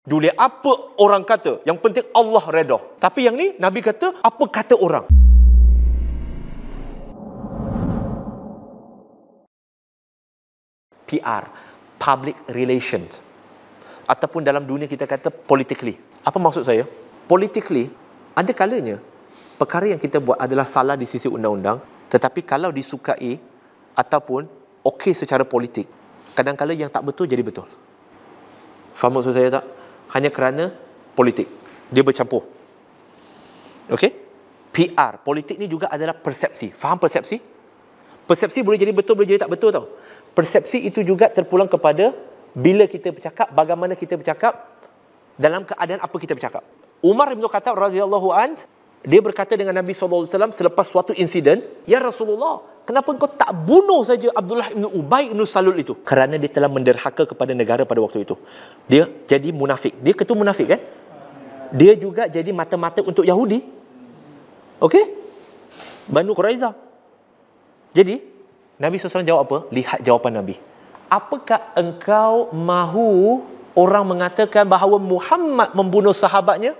Dulu apa orang kata. Yang penting Allah reda. Tapi yang ni Nabi kata apa kata orang. PR, public relations. Ataupun dalam dunia kita kata politically. Apa maksud saya? Politically, ada kalanya perkara yang kita buat adalah salah di sisi undang-undang. Tetapi kalau disukai ataupun okey secara politik, kadang-kadang yang tak betul jadi betul. Faham maksud saya tak? hanya kerana politik. Dia bercampur. Okey? PR, politik ni juga adalah persepsi. Faham persepsi? Persepsi boleh jadi betul, boleh jadi tak betul tau. Persepsi itu juga terpulang kepada bila kita bercakap, bagaimana kita bercakap, dalam keadaan apa kita bercakap. Umar bin Khattab radhiyallahu an dia berkata dengan Nabi SAW selepas suatu insiden, Ya Rasulullah, kenapa kau tak bunuh saja Abdullah bin Ubay bin Salul itu? Kerana dia telah menderhaka kepada negara pada waktu itu. Dia jadi munafik. Dia ketua munafik kan? Dia juga jadi mata-mata untuk Yahudi. Okey? Banu Quraiza. Jadi, Nabi SAW jawab apa? Lihat jawapan Nabi. Apakah engkau mahu orang mengatakan bahawa Muhammad membunuh sahabatnya?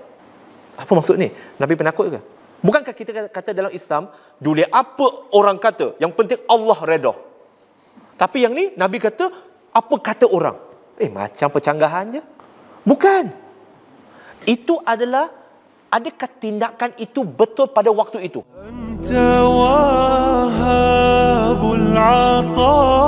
Apa maksud ni? Nabi penakut ke? Bukankah kita kata dalam Islam, dulu apa orang kata, yang penting Allah redoh. Tapi yang ni Nabi kata, apa kata orang? Eh macam pecanggahan je. Bukan. Itu adalah adakah tindakan itu betul pada waktu itu? Antawahabul atar